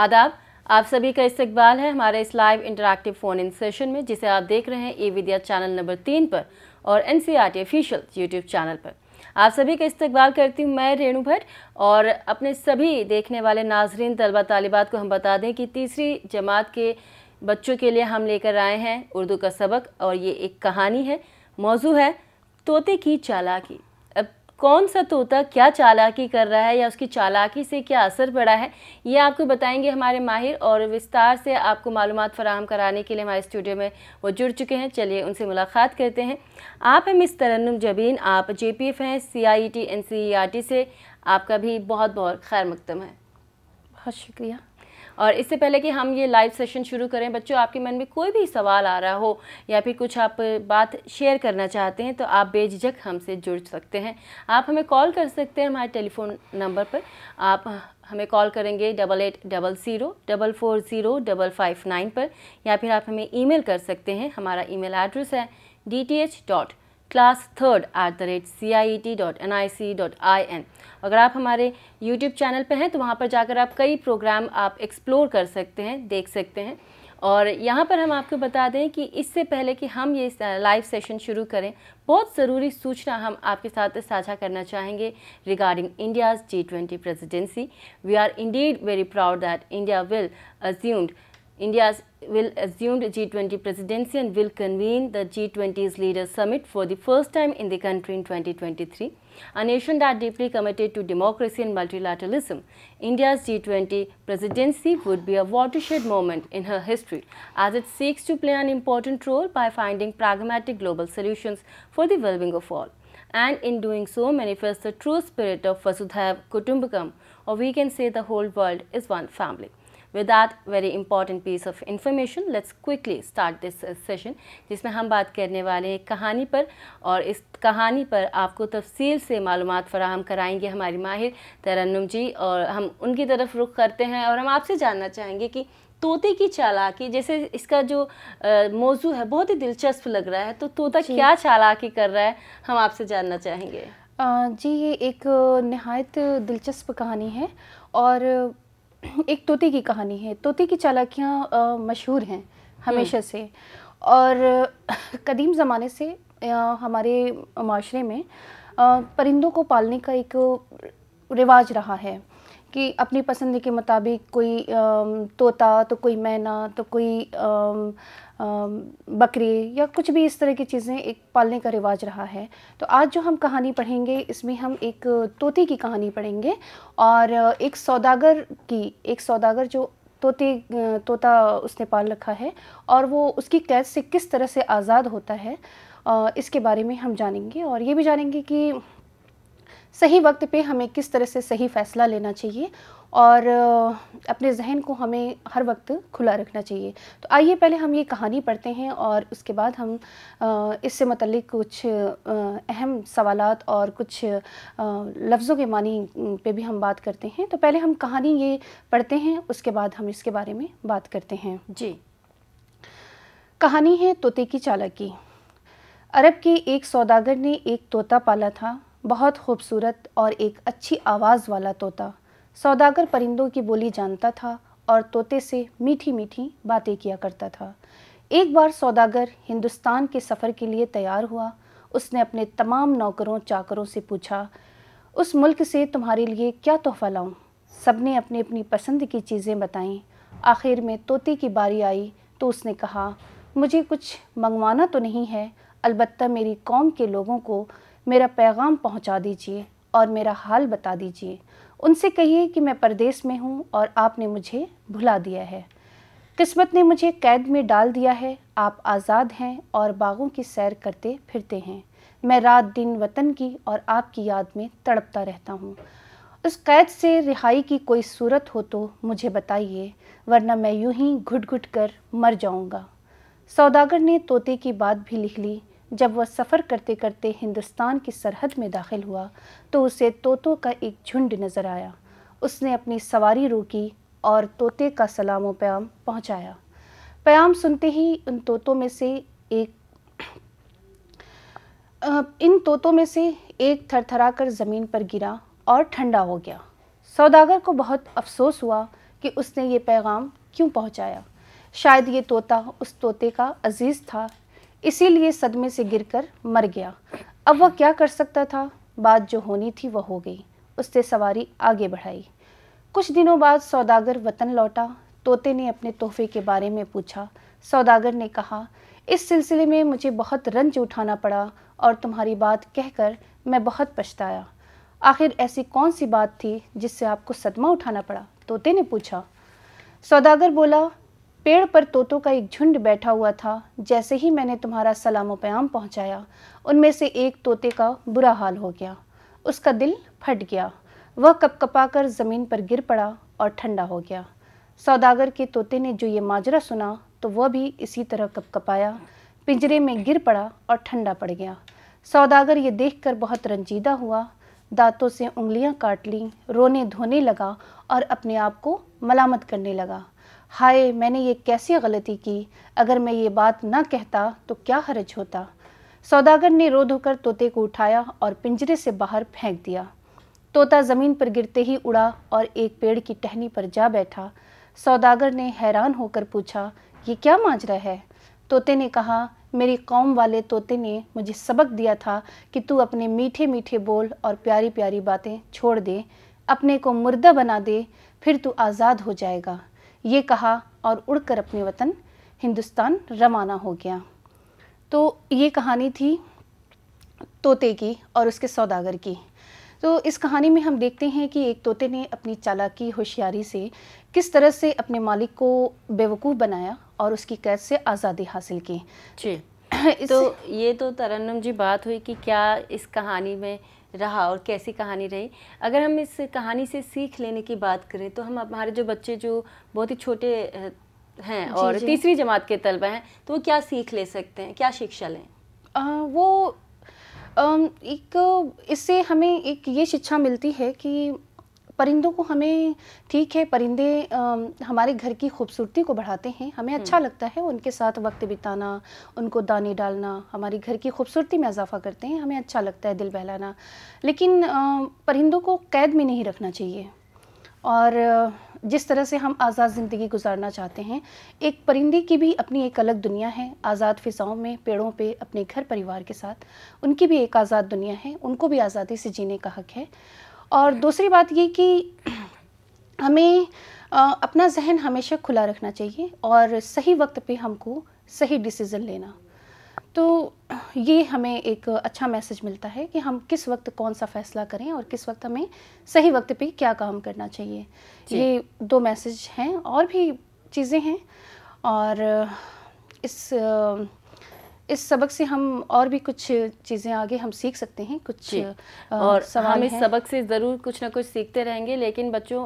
आदाब आप सभी का इस्तकबाल है हमारे इस live interactive phone in session में जिसे आप देख रहे हैं ए विद्या चैनल नंबर तीन पर और N C R T official YouTube channel पर आप सभी का इस्तकबाल करती हूँ मैं रेणु भट्ट और अपने सभी देखने वाले नाजरीन तलबा तलबात को हम बता दें कि तीसरी जमात के बच्चों के लिए हम लेकर आए हैं उर्दू का सबक और ये एक कहानी है मौजू है तोते की चालाकी कौन सा तोता क्या चालाकी कर रहा है या उसकी चालाकी से क्या असर पड़ा है ये आपको बताएंगे हमारे माहिर और विस्तार से आपको मालूम फ़राहम कराने के लिए हमारे स्टूडियो में वो जुड़ चुके हैं चलिए उनसे मुलाकात करते हैं आप हैं मिस तरन्नम जबीन आप जे पी एफ़ हैं C I T N C E R T से आपका भी बहुत बहुत खैर मकदम है बहुत शुक्रिया और इससे पहले कि हम ये लाइव सेशन शुरू करें बच्चों आपके मन में कोई भी सवाल आ रहा हो या फिर कुछ आप बात शेयर करना चाहते हैं तो आप बेझिझक हमसे जुड़ सकते हैं आप हमें कॉल कर सकते हैं हमारे टेलीफोन नंबर पर आप हमें कॉल करेंगे double eight double zero double four zero double five nine पर या फिर आप हमें ईमेल कर सकते हैं हमारा ईमेल एड्रेस है D T H dot class third at the rate C I E T dot N I C dot I N अगर आप हमारे यूट्यूब चैनल पर हैं तो वहाँ पर जाकर आप कई प्रोग्राम आप एक्सप्लोर कर सकते हैं देख सकते हैं और यहाँ पर हम आपको बता दें कि इससे पहले कि हम ये लाइव सेशन शुरू करें बहुत ज़रूरी सूचना हम आपके साथ साझा करना चाहेंगे regarding India's G twenty presidency we are indeed very proud that India will assumed India's will assume G20 presidency and will convene the G20's leaders summit for the first time in the country in 2023. A nation that deeply committed to democracy and multilateralism, India's G20 presidency would be a watershed moment in her history as it seeks to play an important role by finding pragmatic global solutions for the well-being of all and in doing so manifests the true spirit of Vasudhaiv Kutumbakam or we can say the whole world is one family. With that very important piece of information let's quickly start this session जिसमें हम बात करने वाले हैं कहानी पर और इस कहानी पर आपको तफसील से मालूम फ़राहम कराएंगे हमारी माहिर तरन्नुम जी और हम उनकी तरफ रुख करते हैं और हम आपसे जानना चाहेंगे कि तोते की चालाकी जैसे इसका जो मौजू है बहुत ही दिलचस्प लग रहा है तो तोता क्या चालाकी कर रहा है हम आपसे जानना चाहेंगे जी ये एक नहायत दिलचस्प कहानी है और एक तोते की कहानी है तोते की चालाकियाँ मशहूर हैं हमेशा हम्म। से और कदीम ज़माने से हमारे माशरे में परिंदों को पालने का एक रिवाज रहा है कि अपनी पसंद के मुताबिक कोई तोता तो कोई मैना तो कोई बकरी या कुछ भी इस तरह की चीज़ें एक पालने का रिवाज रहा है तो आज जो हम कहानी पढ़ेंगे इसमें हम एक तोते की कहानी पढ़ेंगे और एक सौदागर की एक सौदागर जो तोते तोता उसने पाल रखा है और वो उसकी कैद से किस तरह से आज़ाद होता है इसके बारे में हम जानेंगे और ये भी जानेंगे कि सही वक्त पे हमें किस तरह से सही फ़ैसला लेना चाहिए और अपने जहन को हमें हर वक्त खुला रखना चाहिए तो आइए पहले हम ये कहानी पढ़ते हैं और उसके बाद हम इससे मतलब कुछ अहम सवाल और कुछ लफ्ज़ों के मानी पे भी हम बात करते हैं तो पहले हम कहानी ये पढ़ते हैं उसके बाद हम इसके बारे में बात करते हैं जी कहानी है तोते की चालाकी अरब के एक सौदागर ने एक तोता पाला था बहुत खूबसूरत और एक अच्छी आवाज़ वाला तोता सौदागर परिंदों की बोली जानता था और तोते से मीठी मीठी बातें किया करता था एक बार सौदागर हिंदुस्तान के सफ़र के लिए तैयार हुआ उसने अपने तमाम नौकरों चाकरों से पूछा उस मुल्क से तुम्हारे लिए क्या तोहफ़ा लाऊं? ने अपनी अपनी पसंद की चीज़ें बताईं आखिर में तोते की बारी आई तो उसने कहा मुझे कुछ मंगवाना तो नहीं है अलबत्ता मेरी कौम के लोगों को मेरा पैगाम पहुंचा दीजिए और मेरा हाल बता दीजिए उनसे कहिए कि मैं परदेस में हूँ और आपने मुझे भुला दिया है किस्मत ने मुझे कैद में डाल दिया है आप आज़ाद हैं और बागों की सैर करते फिरते हैं मैं रात दिन वतन की और आपकी याद में तड़पता रहता हूँ उस कैद से रिहाई की कोई सूरत हो तो मुझे बताइए वरना मैं यूं ही घुट घुट कर मर जाऊँगा सौदागर ने तोते की बात भी लिख ली जब वह सफ़र करते करते हिंदुस्तान की सरहद में दाखिल हुआ तो उसे तोतों का एक झुंड नज़र आया उसने अपनी सवारी रोकी और तोते का सलाम प्याम पहुँचाया प्याम सुनते ही उन तोतों में से एक इन तोतों में से एक थरथरा कर ज़मीन पर गिरा और ठंडा हो गया सौदागर को बहुत अफसोस हुआ कि उसने ये पैगाम क्यों पहुंचाया। शायद ये तोता उस तोते का अजीज़ था इसीलिए सदमे से गिरकर मर गया अब वह क्या कर सकता था बात जो होनी थी वह हो गई उससे सवारी आगे बढ़ाई कुछ दिनों बाद सौदागर वतन लौटा तोते ने अपने तोहफे के बारे में पूछा सौदागर ने कहा इस सिलसिले में मुझे बहुत रंज उठाना पड़ा और तुम्हारी बात कहकर मैं बहुत पछताया आखिर ऐसी कौन सी बात थी जिससे आपको सदमा उठाना पड़ा तोते ने पूछा सौदागर बोला पेड़ पर तोतों का एक झुंड बैठा हुआ था जैसे ही मैंने तुम्हारा सलाम प्याम पहुँचाया उनमें से एक तोते का बुरा हाल हो गया उसका दिल फट गया वह कपकपाकर ज़मीन पर गिर पड़ा और ठंडा हो गया सौदागर के तोते ने जो ये माजरा सुना तो वह भी इसी तरह कपकपाया पिंजरे में गिर पड़ा और ठंडा पड़ गया सौदागर ये देखकर बहुत रंजीदा हुआ दांतों से उंगलियां काट लीं रोने धोने लगा और अपने आप को मलामत करने लगा हाय मैंने ये कैसी गलती की अगर मैं ये बात ना कहता तो क्या हर्ज होता सौदागर ने रो धोकर तोते को उठाया और पिंजरे से बाहर फेंक दिया तोता ज़मीन पर गिरते ही उड़ा और एक पेड़ की टहनी पर जा बैठा सौदागर ने हैरान होकर पूछा ये क्या माजरा है तोते ने कहा मेरी कौम वाले तोते ने मुझे सबक दिया था कि तू अपने मीठे मीठे बोल और प्यारी प्यारी बातें छोड़ दे अपने को मुर्दा बना दे फिर तू आज़ाद हो जाएगा ये कहा और उड़कर अपने वतन हिंदुस्तान रवाना हो गया तो ये कहानी थी तोते की और उसके सौदागर की तो इस कहानी में हम देखते हैं कि एक तोते ने अपनी चालाकी होशियारी से किस तरह से अपने मालिक को बेवकूफ़ बनाया और उसकी कैद से आज़ादी हासिल की जी तो ये तो तरन्नम जी बात हुई कि क्या इस कहानी में रहा और कैसी कहानी रही अगर हम इस कहानी से सीख लेने की बात करें तो हम हमारे जो बच्चे जो बहुत ही छोटे हैं और जी। तीसरी जमात के तलबा हैं तो वो क्या सीख ले सकते हैं क्या शिक्षा लें आ, वो आ, एक इससे हमें एक ये शिक्षा मिलती है कि परिंदों को हमें ठीक है परिंदे हमारे घर की खूबसूरती को बढ़ाते हैं हमें अच्छा हम्म। लगता है उनके साथ वक्त बिताना उनको दाने डालना हमारे घर की खूबसूरती में इजाफा करते हैं हमें अच्छा लगता है दिल बहलाना लेकिन परिंदों को कैद में नहीं रखना चाहिए और जिस तरह से हम आज़ाद ज़िंदगी गुजारना चाहते हैं एक परिंदे की भी अपनी एक अलग दुनिया है आज़ाद फिजाओं में पेड़ों पे अपने घर परिवार के साथ उनकी भी एक आज़ाद दुनिया है उनको भी आज़ादी से जीने का हक है और दूसरी बात ये कि हमें अपना जहन हमेशा खुला रखना चाहिए और सही वक्त पे हमको सही डिसीज़न लेना तो ये हमें एक अच्छा मैसेज मिलता है कि हम किस वक्त कौन सा फ़ैसला करें और किस वक्त हमें सही वक्त पे क्या काम करना चाहिए ये दो मैसेज हैं और भी चीज़ें हैं और इस इस सबक से हम और भी कुछ चीज़ें आगे हम सीख सकते हैं कुछ आ, और सवाल हम इस सबक से ज़रूर कुछ ना कुछ सीखते रहेंगे लेकिन बच्चों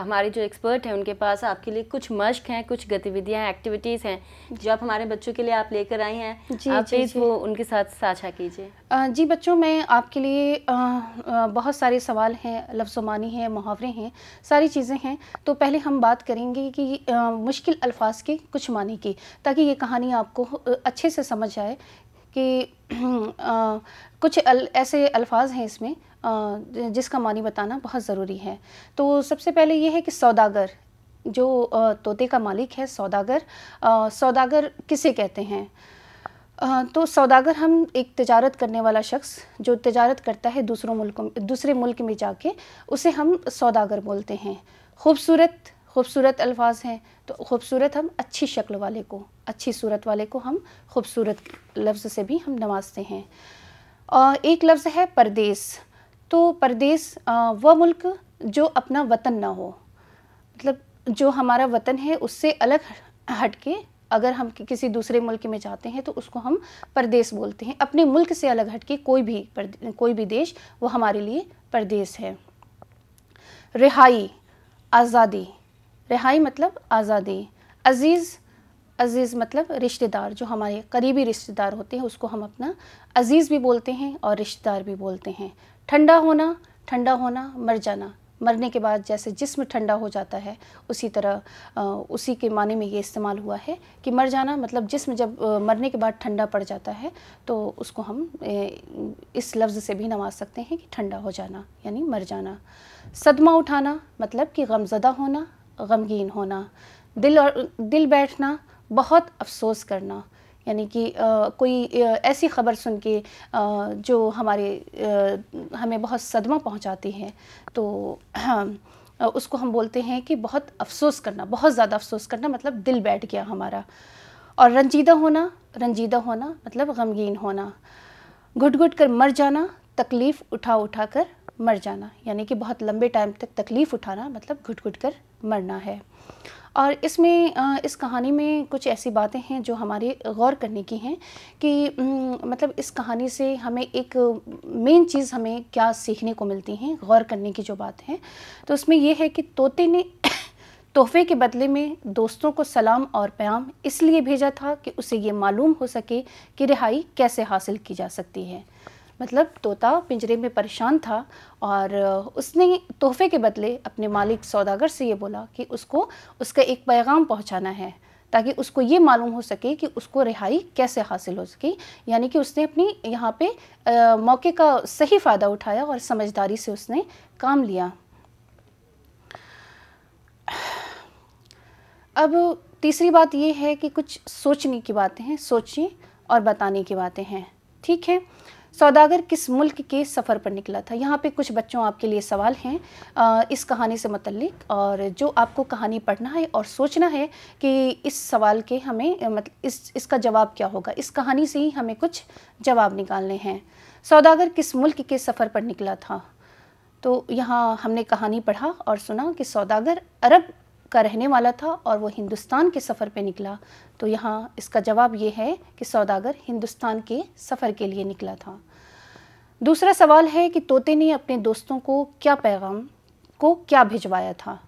हमारे जो एक्सपर्ट हैं उनके पास आपके लिए कुछ मश्क हैं कुछ गतिविधियां एक्टिविटीज़ हैं जो आप हमारे बच्चों के लिए आप लेकर आई हैं जी आप प्लीज़ वो उनके साथ साझा कीजिए जी बच्चों मैं आपके लिए बहुत सारे सवाल हैं लफ्ज़मानी हैं मुहावरे हैं सारी चीज़ें हैं तो पहले हम बात करेंगे कि मुश्किल अल्फाज के कुछ मानी की ताकि ये कहानी आपको अच्छे से समझ समझ आए कि आ, कुछ अल, ऐसे अल्फाज हैं इसमें आ, जिसका मानी बताना बहुत ज़रूरी है तो सबसे पहले ये है कि सौदागर जो तोते का मालिक है सौदागर आ, सौदागर किसे कहते हैं तो सौदागर हम एक तजारत करने वाला शख्स जो तजारत करता है दूसरों मुल्कों दूसरे मुल्क में जाके उसे हम सौदागर बोलते हैं खूबसूरत खूबसूरत अल्फाज हैं तो खूबसूरत हम अच्छी शक्ल वाले को अच्छी सूरत वाले को हम खूबसूरत लफ्ज़ से भी हम नवाजते हैं और एक लफ्ज़ है परदेस तो परदेस वह मुल्क जो अपना वतन ना हो मतलब जो हमारा वतन है उससे अलग हट के अगर हम किसी दूसरे मुल्क में जाते हैं तो उसको हम परदेश बोलते हैं अपने मुल्क से अलग हट के कोई भी कोई भी देश वो हमारे लिए परदेश है रिहाई आज़ादी रिहाई मतलब आज़ादी अज़ीज़ अज़ीज़ मतलब रिश्तेदार जो हमारे करीबी रिश्तेदार होते हैं उसको हम अपना अज़ीज़ भी बोलते हैं और रिश्तेदार भी बोलते हैं ठंडा होना ठंडा होना मर जाना मरने के बाद जैसे जिस्म ठंडा हो जाता है उसी तरह आ, उसी के माने में ये इस्तेमाल हुआ है कि मर जाना मतलब जिस्म जब आ, मरने के बाद ठंडा पड़ जाता है तो उसको हम ए, इस लफ्ज़ से भी नवाज सकते हैं कि ठंडा हो जाना यानी मर जाना सदमा उठाना मतलब कि गमज़दा होना गमगीन होना दिल और दिल बैठना बहुत अफसोस करना यानी कि आ, कोई ऐसी ख़बर सुन के आ, जो हमारे आ, हमें बहुत सदमा पहुंचाती है तो हाँ, उसको हम बोलते हैं कि बहुत अफसोस करना बहुत ज़्यादा अफसोस करना मतलब दिल बैठ गया हमारा और रंजीदा होना रंजीदा होना मतलब गमगीन होना घुट घुट कर मर जाना तकलीफ़ उठा उठा कर मर जाना यानी कि बहुत लंबे टाइम तक तकलीफ़ उठाना मतलब घुट घुट कर मरना है और इसमें इस कहानी में कुछ ऐसी बातें हैं जो हमारे गौर करने की हैं कि मतलब इस कहानी से हमें एक मेन चीज़ हमें क्या सीखने को मिलती हैं गौर करने की जो बात है तो उसमें यह है कि तोते ने तोहफे के बदले में दोस्तों को सलाम और प्याम इसलिए भेजा था कि उसे ये मालूम हो सके कि रिहाई कैसे हासिल की जा सकती है मतलब तोता पिंजरे में परेशान था और उसने तोहफे के बदले अपने मालिक सौदागर से ये बोला कि उसको उसका एक पैगाम पहुंचाना है ताकि उसको ये मालूम हो सके कि उसको रिहाई कैसे हासिल हो सके यानी कि उसने अपनी यहाँ पे आ, मौके का सही फ़ायदा उठाया और समझदारी से उसने काम लिया अब तीसरी बात ये है कि कुछ सोचने की बातें हैं सोचें और बताने की बातें हैं ठीक है सौदागर किस मुल्क के सफ़र पर निकला था यहाँ पे कुछ बच्चों आपके लिए सवाल हैं इस कहानी से मतलब और जो आपको कहानी पढ़ना है और सोचना है कि इस सवाल के हमें मतलब इस इसका जवाब क्या होगा इस कहानी से ही हमें कुछ जवाब निकालने हैं सौदागर किस मुल्क के सफ़र पर निकला था तो यहाँ हमने कहानी पढ़ा और सुना कि सौदागर अरब का रहने वाला था और वो हिंदुस्तान के सफ़र पे निकला तो यहाँ इसका जवाब ये है कि सौदागर हिंदुस्तान के सफ़र के लिए निकला था दूसरा सवाल है कि तोते ने अपने दोस्तों को क्या पैगाम को क्या भिजवाया था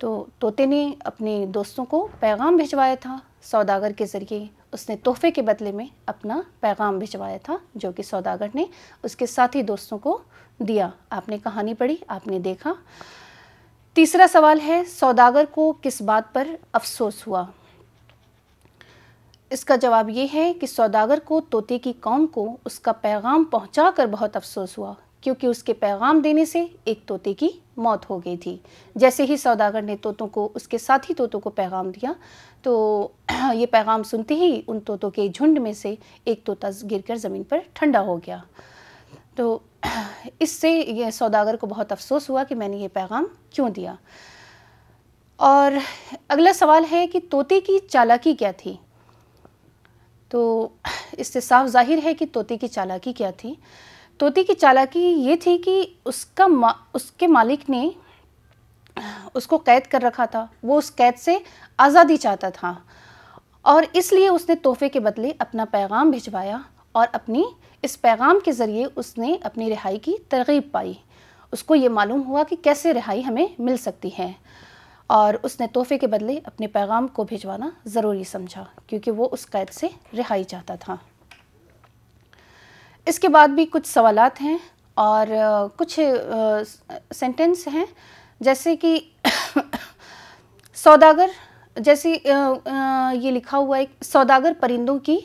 तो तोते ने अपने दोस्तों को पैगाम भिजवाया था सौदागर के ज़रिए उसने तोहफे के बदले में अपना पैगाम भिजवाया था जो कि सौदागर ने उसके साथी दोस्तों को दिया आपने कहानी पढ़ी आपने देखा तीसरा सवाल है सौदागर को किस बात पर अफसोस हुआ इसका जवाब ये है कि सौदागर को तोते की कौम को उसका पैगाम पहुंचाकर बहुत अफसोस हुआ क्योंकि उसके पैगाम देने से एक तोते की मौत हो गई थी जैसे ही सौदागर ने तोतों को उसके साथी तोतों को पैगाम दिया तो ये पैगाम सुनते ही उन तोतों के झुंड में से एक तोता गिरकर ज़मीन पर ठंडा हो गया तो इससे यह सौदागर को बहुत अफसोस हुआ कि मैंने ये पैगाम क्यों दिया और अगला सवाल है कि तोते की चालाकी क्या थी तो इससे साफ जाहिर है कि तोते की चालाकी क्या थी तोते की चालाकी ये थी कि उसका मा, उसके मालिक ने उसको कैद कर रखा था वो उस कैद से आज़ादी चाहता था और इसलिए उसने तोहफे के बदले अपना पैगाम भिजवाया और अपनी इस पैगाम के ज़रिए उसने अपनी रिहाई की तरगीब पाई उसको ये मालूम हुआ कि कैसे रिहाई हमें मिल सकती है और उसने तोहफे के बदले अपने पैगाम को भिजवाना ज़रूरी समझा क्योंकि वो उस कैद से रिहाई चाहता था इसके बाद भी कुछ सवाल हैं और कुछ सेंटेंस हैं जैसे कि सौदागर जैसे ये लिखा हुआ एक सौदागर परिंदों की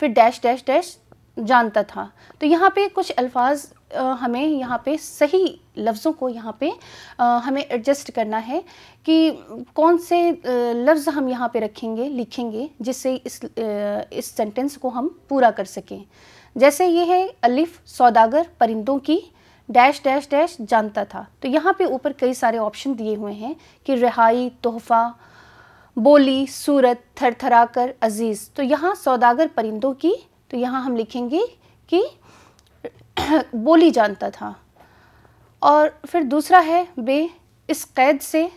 फिर डैश डैश डैश जानता था तो यहाँ पे कुछ अल्फाज हमें यहाँ पे सही लफ्ज़ों को यहाँ पे हमें एडजस्ट करना है कि कौन से लफ्ज़ हम यहाँ पे रखेंगे लिखेंगे जिससे इस इस सेंटेंस को हम पूरा कर सकें जैसे ये है अलिफ़ सौदागर परिंदों की डैश डैश डैश जानता था तो यहाँ पे ऊपर कई सारे ऑप्शन दिए हुए हैं कि रिहाई तोहफ़ा बोली सूरत थरथराकर अजीज़ तो यहाँ सौदागर परिंदों की तो यहाँ हम लिखेंगे कि बोली जानता था और फिर दूसरा है बे इस कैद से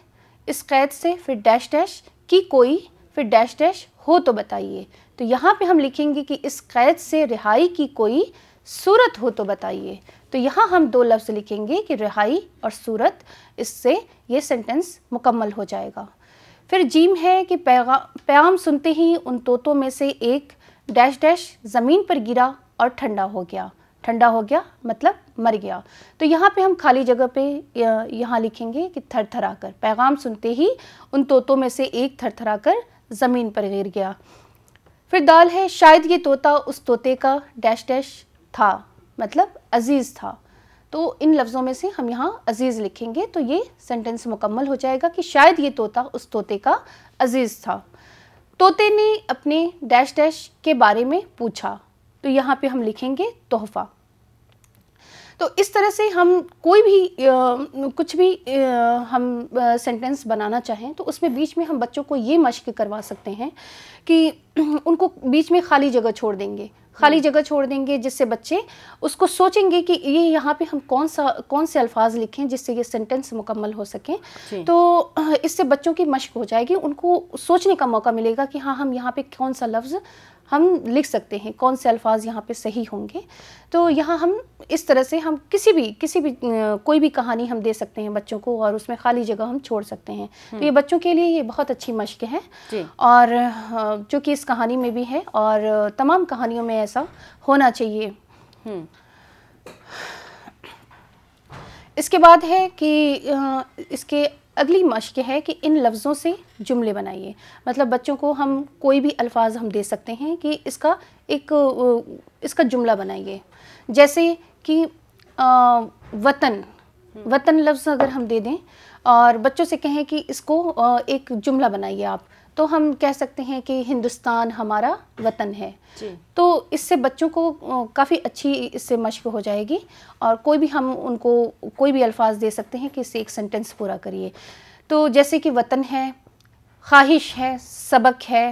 इस कैद से फिर डैश डैश की कोई फिर डैश डैश हो तो बताइए तो यहाँ पे हम लिखेंगे कि इस कैद से रिहाई की कोई सूरत हो तो बताइए तो यहाँ हम दो लफ्ज़ लिखेंगे कि रिहाई और सूरत इससे ये सेंटेंस मुकम्मल हो जाएगा फिर जीम है कि पैगा पैगाम सुनते ही उन तोतों में से एक डैश डैश ज़मीन पर गिरा और ठंडा हो गया ठंडा हो गया मतलब मर गया तो यहाँ पे हम खाली जगह पे यहाँ लिखेंगे कि थरथरा कर पैगाम सुनते ही उन तोतों में से एक थरथरा कर ज़मीन पर गिर गया फिर दाल है शायद ये तोता उस तोते का डैश डैश था मतलब अज़ीज़ था तो इन लफ्ज़ों में से हम यहाँ अज़ीज़ लिखेंगे तो ये सेंटेंस मुकम्मल हो जाएगा कि शायद ये तोता उस तोते का अज़ीज़ था तोते ने अपने डैश डैश के बारे में पूछा तो यहाँ पे हम लिखेंगे तोहफा तो इस तरह से हम कोई भी आ, कुछ भी आ, हम आ, सेंटेंस बनाना चाहें तो उसमें बीच में हम बच्चों को ये मश्क करवा सकते हैं कि उनको बीच में खाली जगह छोड़ देंगे खाली हम्म। जगह छोड़ देंगे जिससे बच्चे उसको सोचेंगे कि ये यहाँ पे हम कौन सा कौन से अल्फाज लिखें जिससे ये सेंटेंस मुकम्मल हो सके तो इससे बच्चों की मश्क हो जाएगी उनको सोचने का मौका मिलेगा कि हाँ हम यहाँ पे कौन सा लफ्ज़ हम लिख सकते हैं कौन से अल्फाज यहाँ पे सही होंगे तो यहाँ हम इस तरह से हम किसी भी किसी भी कोई भी कहानी हम दे सकते हैं बच्चों को और उसमें खाली जगह हम छोड़ सकते हैं तो ये हम्म। बच्चों के लिए ये बहुत अच्छी मशक़ है और जो कि इस कहानी में भी है और तमाम कहानियों में ऐसा होना चाहिए हम्म। इसके बाद है कि इसके अगली मश्क है कि इन लफ्ज़ों से जुमले बनाइए मतलब बच्चों को हम कोई भी अल्फाज हम दे सकते हैं कि इसका एक इसका जुमला बनाइए जैसे कि आ, वतन वतन लफ्ज़ अगर हम दे दें और बच्चों से कहें कि इसको एक जुमला बनाइए आप तो हम कह सकते हैं कि हिंदुस्तान हमारा वतन है तो इससे बच्चों को काफ़ी अच्छी इससे मश्क हो जाएगी और कोई भी हम उनको कोई भी अल्फाज दे सकते हैं कि इससे एक सेंटेंस पूरा करिए तो जैसे कि वतन है ख्वाहिश है सबक है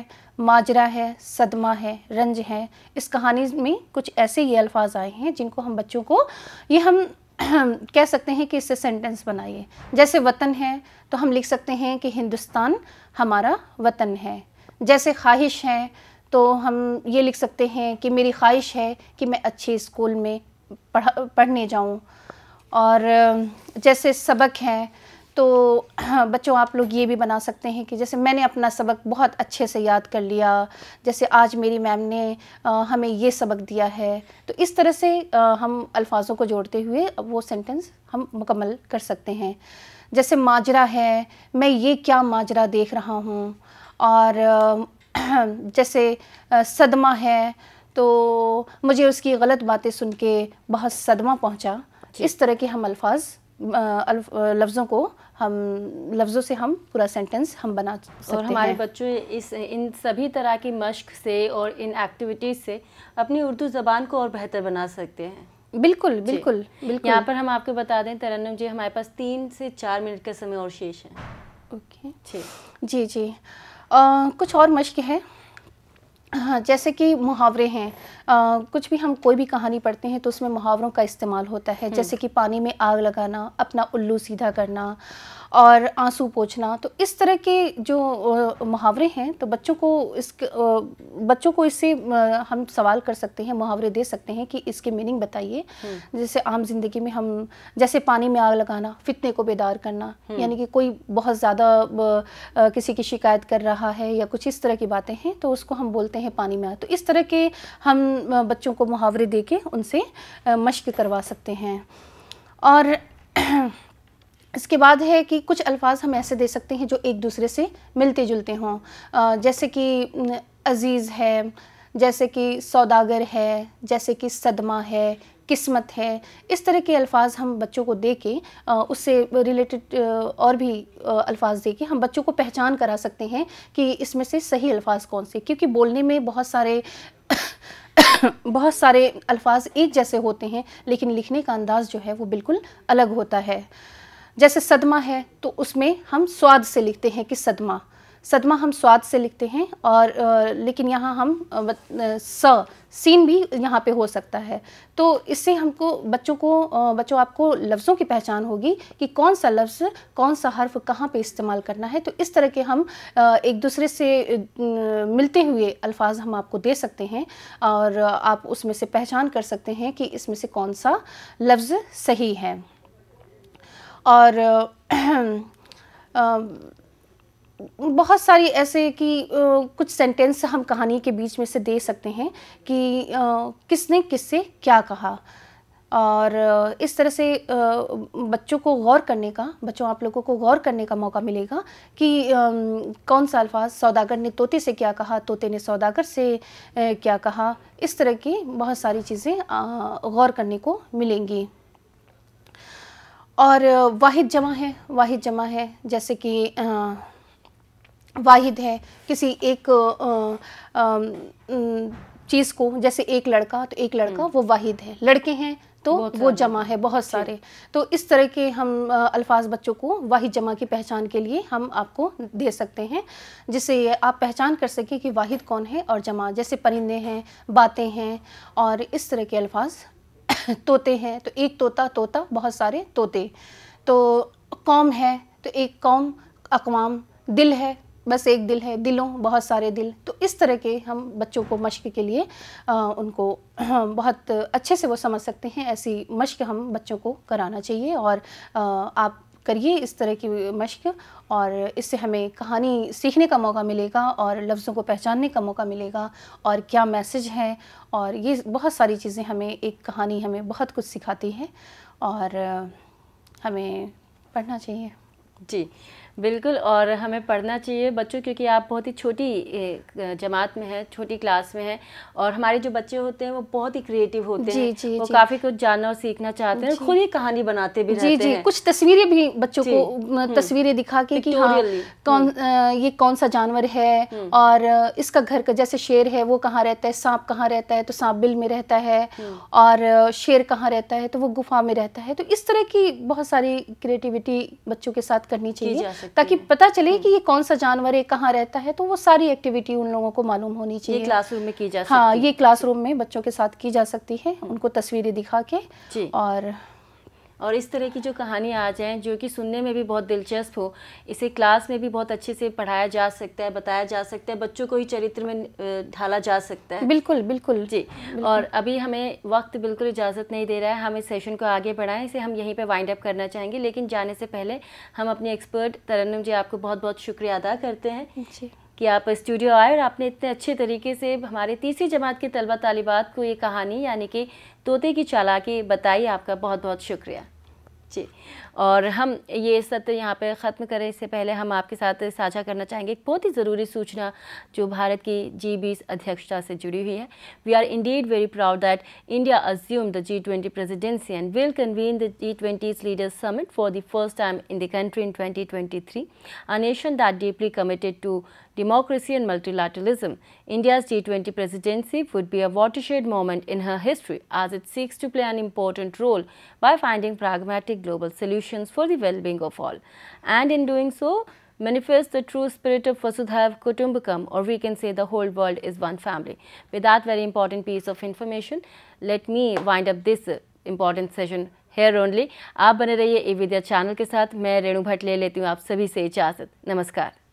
माजरा है सदमा है रंज है इस कहानी में कुछ ऐसे ये अल्फाज आए हैं जिनको हम बच्चों को ये हम कह सकते हैं कि इससे सेंटेंस बनाइए जैसे वतन है तो हम लिख सकते हैं कि हिंदुस्तान हमारा वतन है जैसे ख्वाहिश है तो हम ये लिख सकते हैं कि मेरी ख्वाहिश है कि मैं अच्छे स्कूल में पढ़ पढ़ने जाऊँ और जैसे सबक है तो हाँ, बच्चों आप लोग ये भी बना सकते हैं कि जैसे मैंने अपना सबक बहुत अच्छे से याद कर लिया जैसे आज मेरी मैम ने हमें ये सबक दिया है तो इस तरह से हम अल्फाजों को जोड़ते हुए वो सेंटेंस हम मुकम्मल कर सकते हैं जैसे माजरा है मैं ये क्या माजरा देख रहा हूँ और जैसे सदमा है तो मुझे उसकी गलत बातें सुन के बहुत सदमा पहुँचा इस तरह के हम अल्फाज लफ्ज़ों को हम लफ्ज़ों से हम पूरा सेंटेंस हम बना सकते और हमारे हैं। बच्चों इस इन सभी तरह की मश्क से और इन एक्टिविटीज़ से अपनी उर्दू ज़बान को और बेहतर बना सकते हैं बिल्कुल बिल्कुल बिल्कुल यहाँ पर हम आपको बता दें तरन्नम जी हमारे पास तीन से चार मिनट का समय और शेष है ओके जी जी जी कुछ और मश्क है हाँ जैसे कि मुहावरे हैं आ, कुछ भी हम कोई भी कहानी पढ़ते हैं तो उसमें मुहावरों का इस्तेमाल होता है जैसे हम्म। कि पानी में आग लगाना अपना उल्लू सीधा करना और आंसू पोछना तो इस तरह के जो मुहावरे हैं तो बच्चों को इस बच्चों को इससे हम सवाल कर सकते हैं मुहावरे दे सकते हैं कि इसके मीनिंग बताइए हम्म। जैसे आम जिंदगी में हम जैसे पानी में आग लगाना फितने को बेदार करना हम्म। यानी कि कोई बहुत ज़्यादा किसी की शिकायत कर रहा है या कुछ इस तरह की बातें हैं तो उसको हम बोलते देते हैं पानी में तो इस तरह के हम बच्चों को मुहावरे दे के उनसे मश्क करवा सकते हैं और इसके बाद है कि कुछ अल्फाज हम ऐसे दे सकते हैं जो एक दूसरे से मिलते जुलते हों जैसे कि अज़ीज़ है जैसे कि सौदागर है जैसे कि सदमा है किस्मत है इस तरह के अल्फाज हम बच्चों को दे के उससे रिलेटेड और भी अल्फाज दे के हम बच्चों को पहचान करा सकते हैं कि इसमें से सही अल्फाज कौन से क्योंकि बोलने में बहुत सारे बहुत सारे अल्फाज एक जैसे होते हैं लेकिन लिखने का अंदाज़ जो है वो बिल्कुल अलग होता है जैसे सदमा है तो उसमें हम स्वाद से लिखते हैं कि सदमा सदमा हम स्वाद से लिखते हैं और लेकिन यहाँ हम स सीन भी यहाँ पे हो सकता है तो इससे हमको बच्चों को बच्चों आपको लफ्ज़ों की पहचान होगी कि कौन सा लफ्ज़ कौन सा हर्फ कहाँ पे इस्तेमाल करना है तो इस तरह के हम एक दूसरे से मिलते हुए अल्फाज हम आपको दे सकते हैं और आप उसमें से पहचान कर सकते हैं कि इसमें से कौन सा लफ्ज़ सही है और बहुत सारी ऐसे कि कुछ सेंटेंस हम कहानी के बीच में से दे सकते हैं कि किसने किससे क्या कहा और इस तरह से बच्चों को गौर करने का बच्चों आप लोगों को गौर करने का मौका मिलेगा कि कौन सा अल्फाज सौदागर ने तोते से क्या कहा तोते ने सौदागर से क्या कहा इस तरह की बहुत सारी चीज़ें गौर करने को मिलेंगी और वाहिद जमा है वाहिद जमा है जैसे कि वाहिद है किसी एक आ, आ, चीज़ को जैसे एक लड़का तो एक लड़का हम्म। वो वाहिद है लड़के हैं तो वो जमा है बहुत सारे तो इस तरह के हम अल्फाज बच्चों को वाहिद जमा की पहचान के लिए हम आपको दे सकते हैं जिससे आप पहचान कर सकें कि वाहिद कौन है और जमा जैसे परिंदे हैं बातें हैं और इस तरह के अल्फाज तोते हैं तो एक तोता तोता बहुत सारे तोते तो कौम है तो एक कौम अकवाम दिल है बस एक दिल है दिलों बहुत सारे दिल तो इस तरह के हम बच्चों को मश्क के लिए आ, उनको बहुत अच्छे से वो समझ सकते हैं ऐसी मश्क हम बच्चों को कराना चाहिए और आ, आप करिए इस तरह की मश्क और इससे हमें कहानी सीखने का मौका मिलेगा और लफ्ज़ों को पहचानने का मौका मिलेगा और क्या मैसेज है और ये बहुत सारी चीज़ें हमें एक कहानी हमें बहुत कुछ सिखाती है और हमें पढ़ना चाहिए जी बिल्कुल और हमें पढ़ना चाहिए बच्चों क्योंकि आप बहुत ही छोटी जमात में हैं छोटी क्लास में हैं और हमारे जो बच्चे होते हैं वो बहुत ही क्रिएटिव होते जी, हैं जी, वो जी, काफ़ी कुछ जानना और सीखना चाहते हैं खुद ही कहानी बनाते भी जी, रहते जी, हैं कुछ तस्वीरें भी बच्चों को हम्म। तस्वीरें दिखा के कि हाँ कौन हम्म। ये कौन सा जानवर है हम्म। और इसका घर का जैसे शेर है वो कहाँ रहता है सांप कहाँ रहता है तो सांप बिल में रहता है और शेर कहाँ रहता है तो वो गुफा में रहता है तो इस तरह की बहुत सारी क्रिएटिविटी बच्चों के साथ करनी चाहिए ताकि पता चले हम्म। कि ये कौन सा जानवर है कहाँ रहता है तो वो सारी एक्टिविटी उन लोगों को मालूम होनी चाहिए क्लासरूम में की जा हाँ ये क्लासरूम में बच्चों के साथ की जा सकती है हम्म। उनको तस्वीरें दिखा के और और इस तरह की जो कहानियाँ आ जाएँ जो कि सुनने में भी बहुत दिलचस्प हो इसे क्लास में भी बहुत अच्छे से पढ़ाया जा सकता है बताया जा सकता है बच्चों को ही चरित्र में ढाला जा सकता है बिल्कुल बिल्कुल जी बिल्कुल। और अभी हमें वक्त बिल्कुल इजाज़त नहीं दे रहा है हम इस सेशन को आगे बढ़ाएं इसे हम यहीं पर वाइंड अप करना चाहेंगे लेकिन जाने से पहले हम अपने एक्सपर्ट तरन्नम जी आपको बहुत बहुत शुक्रिया अदा करते हैं जी कि आप स्टूडियो आए और आपने इतने अच्छे तरीके से हमारे तीसरी जमात के तलबा तलबात को ये कहानी यानी कि तोते की चालाकी बताई आपका बहुत बहुत शुक्रिया जी और हम ये सत्र यहाँ पे ख़त्म करें इससे पहले हम आपके साथ साझा करना चाहेंगे एक बहुत ही ज़रूरी सूचना जो भारत की जी बीस अध्यक्षता से जुड़ी हुई है we are indeed very proud that India assume the G twenty presidency and will convene the G twenty leaders summit for the first time in the country in twenty twenty three a nation that deeply committed to democracy and multilateralism. India's G20 presidency would be a watershed moment in her history as it seeks to play an important role by finding pragmatic holistic global solutions for the well-being of all and in doing so manifest the true spirit of Vasudhaiv Kutumbakam or we can say the whole world is one family. With that very important piece of information, let me wind up this important session here only. aap bane rahiye e Vidya channel के साथ मैं रेणु भट्ट ले लेती हूँ आप सभी से इजाज़त नमस्कार